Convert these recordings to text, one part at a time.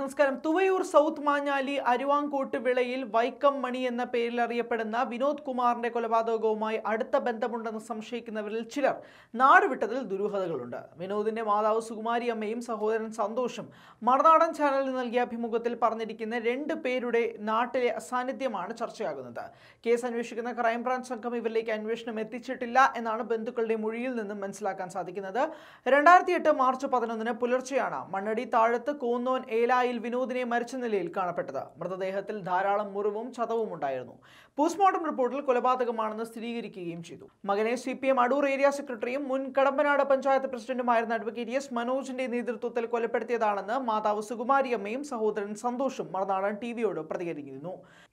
നമസ്കാരം തുവയൂർ സൗത്ത് മാഞ്ഞാലി അരുവാങ്കോട്ട് വിളയിൽ വൈക്കം മണി എന്ന പേരിൽ അറിയപ്പെടുന്ന വിനോദ് കുമാറിന്റെ കൊലപാതകവുമായി അടുത്ത ബന്ധമുണ്ടെന്ന് സംശയിക്കുന്നവരിൽ ചിലർ നാടുവിട്ടതിൽ ദുരൂഹതകളുണ്ട് വിനോദിന്റെ മാതാവ് സുകുമാരി അമ്മയും സഹോദരൻ സന്തോഷും മറുനാടൻ ചാനലിന് നൽകിയ അഭിമുഖത്തിൽ പറഞ്ഞിരിക്കുന്ന രണ്ട് പേരുടെ നാട്ടിലെ അസാന്നിധ്യമാണ് ചർച്ചയാകുന്നത് കേസ് അന്വേഷിക്കുന്ന ക്രൈംബ്രാഞ്ച് സംഘം ഇവരിലേക്ക് അന്വേഷണം എത്തിച്ചിട്ടില്ല എന്നാണ് ബന്ധുക്കളുടെ മൊഴിയിൽ നിന്നും മനസ്സിലാക്കാൻ സാധിക്കുന്നത് രണ്ടായിരത്തി മാർച്ച് പതിനൊന്നിന് പുലർച്ചെയാണ് മണ്ണടി താഴത്ത് കോന്നോൻ ഏലാ ഷാർജായിൽ വിനോദിനെ മരിച്ച നിലയിൽ കാണപ്പെട്ടത് മൃതദേഹത്തിൽ ധാരാളം മുറിവും ചതവും ഉണ്ടായിരുന്നു പോസ്റ്റ്മോർട്ടം റിപ്പോർട്ടിൽ കൊലപാതകമാണെന്ന് സ്ഥിരീകരിക്കുകയും ചെയ്തു മകനെ C P M Adoor area സെക്രട്ടറിയും മുൻ കടമ്പനാട് പഞ്ചായത്ത് പ്രസിഡന്റുമായിരുന്ന അഡ്വക്കേറ്റ് എസ് മനോജിന്റെ നേതൃത്വത്തിൽ കൊലപ്പെടുത്തിയതാണെന്ന് മാതാവ് സുകുമാരി അമ്മയും സഹോദരൻ സന്തോഷും മറുനാടൻ ടി വിയോട് പ്രതികരിക്കുന്നു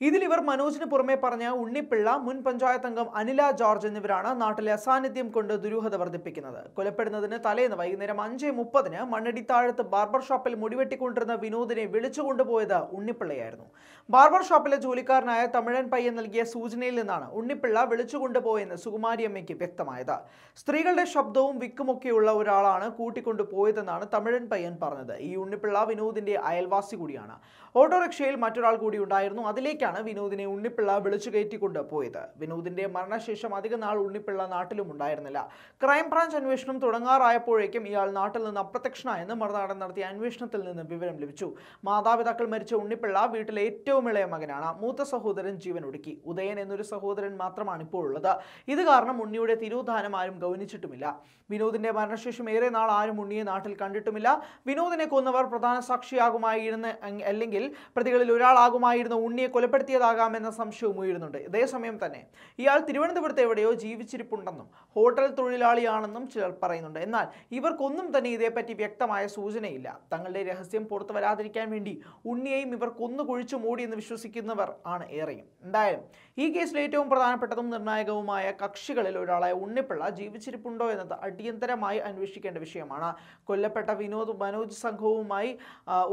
ഇതിൽ ഇവർ മനോജിന് പുറമെ പറഞ്ഞ ഉണ്ണിപ്പിള്ള മുൻ പഞ്ചായത്ത് അംഗം അനില ജോർജ് എന്നിവരാണ് നാട്ടിലെ അസാന്നിധ്യം കൊണ്ട് ദുരൂഹത വർദ്ധിപ്പിക്കുന്നത് കൊലപ്പെടുന്നതിന് തലേന്ന് വൈകുന്നേരം അഞ്ച് മുപ്പതിന് മണ്ണടി താഴത്ത് ബാർബർ ഷോപ്പിൽ മുടിവെട്ടിക്കൊണ്ടിരുന്ന വിനോദ് വിനോദിനെ വിളിച്ചു കൊണ്ടുപോയത് ഉണ്ണിപ്പിള്ളയായിരുന്നു ബാർബർ ഷോപ്പിലെ ജോലിക്കാരനായ തമിഴൻ പയ്യൻ നൽകിയ സൂചനയിൽ നിന്നാണ് ഉണ്ണിപ്പിള്ള വിളിച്ചു കൊണ്ടുപോയെന്ന് സുകുമാരിയമ്മയ്ക്ക് വ്യക്തമായത് സ്ത്രീകളുടെ ശബ്ദവും വിക്കുമൊക്കെയുള്ള ഒരാളാണ് കൂട്ടിക്കൊണ്ടു പോയതെന്നാണ് തമിഴൻ പയ്യൻ പറഞ്ഞത് ഈ ഉണ്ണിപ്പിള്ള വിനോദിന്റെ അയൽവാസി കൂടിയാണ് ഓട്ടോറിക്ഷയിൽ മറ്റൊരാൾ കൂടി ഉണ്ടായിരുന്നു അതിലേക്കാണ് വിനോദിനെ ഉണ്ണിപ്പിള്ള വിളിച്ചു കയറ്റിക്കൊണ്ട് പോയത് വിനോദിന്റെ മരണശേഷം അധിക നാൾ ഉണ്ണിപ്പിള്ള നാട്ടിലും ഉണ്ടായിരുന്നില്ല ക്രൈംബ്രാഞ്ച് അന്വേഷണം തുടങ്ങാറായപ്പോഴേക്കും ഇയാൾ നാട്ടിൽ നിന്ന് അപ്രത്യക്ഷനായെന്ന് മറുനാടൻ നടത്തിയ അന്വേഷണത്തിൽ നിന്ന് വിവരം ലഭിച്ചു മാതാപിതാക്കൾ മരിച്ച ഉണ്ണിപ്പിള്ള വീട്ടിലെ ഏറ്റവും ഇളയ മകനാണ് മൂത്ത സഹോദരൻ ജീവൻ ഒടുക്കി ഉദയൻ എന്നൊരു സഹോദരൻ മാത്രമാണ് ഇപ്പോൾ ഉള്ളത് ഇത് കാരണം ഉണ്ണിയുടെ തിരോധാനം ആരും ഗൗനിച്ചിട്ടുമില്ല വിനോദിന്റെ മരണശേഷം ഏറെ നാൾ ആരും ഉണ്ണിയെ നാട്ടിൽ കണ്ടിട്ടുമില്ല വിനോദിനെ കൊന്നവർ പ്രധാന സാക്ഷിയാകുമായിരുന്ന അല്ലെങ്കിൽ പ്രതികളിൽ ഒരാളാകുമായിരുന്ന ഉണ്ണിയെ കൊലപ്പെടുത്തിയതാകാമെന്ന സംശയവും ഉയരുന്നുണ്ട് ഇതേസമയം തന്നെ ഇയാൾ തിരുവനന്തപുരത്ത് എവിടെയോ ജീവിച്ചിരിപ്പുണ്ടെന്നും ഹോട്ടൽ തൊഴിലാളിയാണെന്നും ചിലർ പറയുന്നുണ്ട് എന്നാൽ ഇവർക്കൊന്നും തന്നെ ഇതേപ്പറ്റി വ്യക്തമായ സൂചനയില്ല തങ്ങളുടെ രഹസ്യം പുറത്തു ചെയ്യാതിരിക്കാൻ വേണ്ടി ഉണ്ണിയെയും ഇവർ കൊന്നു കൊഴിച്ചു മൂടി എന്ന് വിശ്വസിക്കുന്നവർ ആണ് ഏറെയും എന്തായാലും ഈ കേസിൽ ഏറ്റവും പ്രധാനപ്പെട്ടതും നിർണായകവുമായ കക്ഷികളിൽ ഒരാളായ ഉണ്ണിപ്പിള്ള ജീവിച്ചിരിപ്പുണ്ടോ എന്നത് അടിയന്തരമായി അന്വേഷിക്കേണ്ട വിഷയമാണ് കൊല്ലപ്പെട്ട വിനോദ് മനോജ് സംഘവുമായി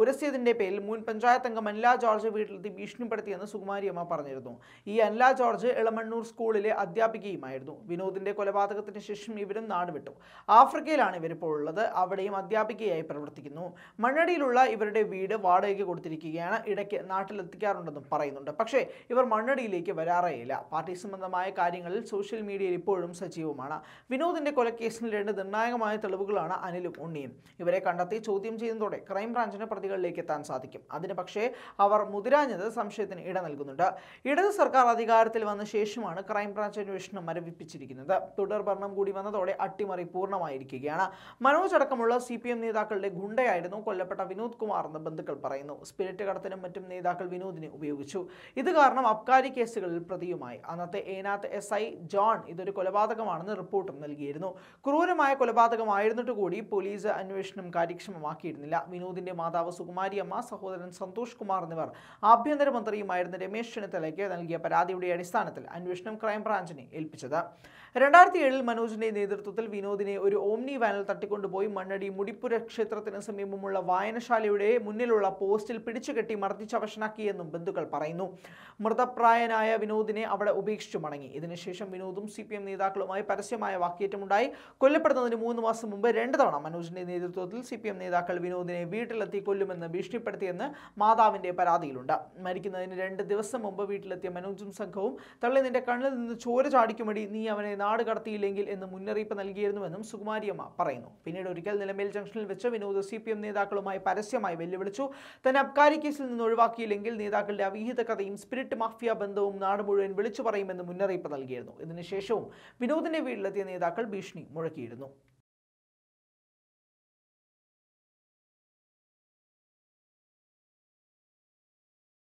ഉരസിയതിൻ്റെ പേരിൽ മുൻ പഞ്ചായത്ത് അംഗം അനില ജോർജ് വീട്ടിലെത്തി ഭീഷണിപ്പെടുത്തിയെന്ന് സുകുമാരിയമ്മ പറഞ്ഞിരുന്നു ഈ അനില ജോർജ് എളമണ്ണൂർ സ്കൂളിലെ അധ്യാപികയുമായിരുന്നു വിനോദിൻ്റെ കൊലപാതകത്തിന് ശേഷം ഇവരും നാടുവിട്ടു ആഫ്രിക്കയിലാണ് ഇവരിപ്പോൾ ഉള്ളത് അവിടെയും അധ്യാപികയായി പ്രവർത്തിക്കുന്നു മണ്ണടിയിലുള്ള ഇവരുടെ വീട് വാടകയ്ക്ക് കൊടുത്തിരിക്കുകയാണ് ഇടയ്ക്ക് നാട്ടിലെത്തിക്കാറുണ്ടെന്നും പറയുന്നുണ്ട് പക്ഷേ ഇവർ മണ്ണടിയിലേക്ക് ഇല്ല പാർട്ടി സംബന്ധമായ കാര്യങ്ങളിൽ സോഷ്യൽ മീഡിയയിൽ ഇപ്പോഴും സജീവമാണ് വിനോദിന്റെ കൊലക്കേസിൽ രണ്ട് നിർണായകമായ തെളിവുകളാണ് അനിലും ഉണ്ണിയും ഇവരെ കണ്ടെത്തി ചോദ്യം ചെയ്യുന്നതോടെ ക്രൈംബ്രാഞ്ചിന് പ്രതികളിലേക്ക് എത്താൻ സാധിക്കും അതിന് പക്ഷേ അവർ മുതിരാഞ്ഞത് സംശയത്തിന് ഇട നൽകുന്നുണ്ട് ഇടത് സർക്കാർ അധികാരത്തിൽ വന്ന ശേഷമാണ് ക്രൈംബ്രാഞ്ച് അന്വേഷണം മരവിപ്പിച്ചിരിക്കുന്നത് തുടർ ഭരണം കൂടി വന്നതോടെ അട്ടിമറി പൂർണ്ണമായിരിക്കുകയാണ് മനോജ് അടക്കമുള്ള സി നേതാക്കളുടെ ഗുണ്ടയായിരുന്നു കൊല്ലപ്പെട്ട വിനോദ് കുമാർ എന്ന ബന്ധുക്കൾ പറയുന്നു സ്പിരിറ്റ് കടത്തിനും മറ്റും നേതാക്കൾ വിനോദിനെ ഉപയോഗിച്ചു ഇത് കാരണം അബ്കാരി കേസുകളിൽ പ്രതിയുമായി അന്നത്തെ ഏനാത്ത് എസ് ഐ ജോൺ ഇതൊരു കൊലപാതകമാണെന്ന് റിപ്പോർട്ടും നൽകിയിരുന്നു ക്രൂരമായ കൊലപാതകമായിരുന്നിട്ട് കൂടി പോലീസ് അന്വേഷണം കാര്യക്ഷമമാക്കിയിരുന്നില്ല വിനോദിന്റെ മാതാവ് സുകുമാരിയമ്മ അമ്മ സഹോദരൻ സന്തോഷ് കുമാർ എന്നിവർ ആഭ്യന്തരമന്ത്രിയുമായിരുന്ന രമേശ് ചെന്നിത്തലയ്ക്ക് നൽകിയ പരാതിയുടെ അടിസ്ഥാനത്തിൽ അന്വേഷണം ക്രൈംബ്രാഞ്ചിനെ ഏൽപ്പിച്ചത് രണ്ടായിരത്തി ഏഴിൽ മനോജിന്റെ നേതൃത്വത്തിൽ വിനോദിനെ ഒരു ഓംനി വാനിൽ തട്ടിക്കൊണ്ടുപോയി മണ്ണടി മുടിപ്പുര ക്ഷേത്രത്തിന് സമീപമുള്ള വായനശാലയുടെ മുൻ മുന്നിലുള്ള പോസ്റ്റിൽ പിടിച്ചുകെട്ടി മർദ്ദിച്ചവശനാക്കിയെന്നും ബന്ധുക്കൾ പറയുന്നു മൃതപ്രായനായ വിനോദിനെ അവിടെ ഉപേക്ഷിച്ചു മടങ്ങി ഇതിനുശേഷം വിനോദും സി നേതാക്കളുമായി പരസ്യമായ വാക്കേറ്റമുണ്ടായി കൊല്ലപ്പെടുന്നതിന് മൂന്ന് മാസം മുമ്പ് രണ്ട് തവണ മനോജിന്റെ നേതൃത്വത്തിൽ സി നേതാക്കൾ വിനോദിനെ വീട്ടിലെത്തി കൊല്ലുമെന്ന് ഭീഷണിപ്പെടുത്തിയെന്ന് മാതാവിന്റെ പരാതിയിലുണ്ട് മരിക്കുന്നതിന് രണ്ട് ദിവസം മുമ്പ് വീട്ടിലെത്തിയ മനോജും സംഘവും തള്ളി നിന്റെ കണ്ണിൽ നിന്ന് ചോര ചാടിക്കുമടി നീ അവനെ നാട് കടത്തിയില്ലെങ്കിൽ എന്ന് മുന്നറിയിപ്പ് നൽകിയിരുന്നുവെന്നും സുകുമാരിയമ്മ പറയുന്നു പിന്നീട് ഒരിക്കൽ നിലമേൽ ജംഗ്ഷനിൽ വെച്ച് വിനോദ് സി നേതാക്കളുമായി പരസ്യമായി വെല്ലുവിളി വെല്ലുവിളിച്ചു തന്നെ അബ്കാരി കേസിൽ നിന്ന് ഒഴിവാക്കിയില്ലെങ്കിൽ നേതാക്കളുടെ അവിഹിത കഥയും സ്പിരിറ്റ് മാഫിയ ബന്ധവും നാട് മുഴുവൻ വിളിച്ചു പറയുമെന്ന് മുന്നറിയിപ്പ് നൽകിയിരുന്നു ഇതിനുശേഷവും വിനോദിന്റെ വീട്ടിലെത്തിയ നേതാക്കൾ ഭീഷണി മുഴക്കിയിരുന്നു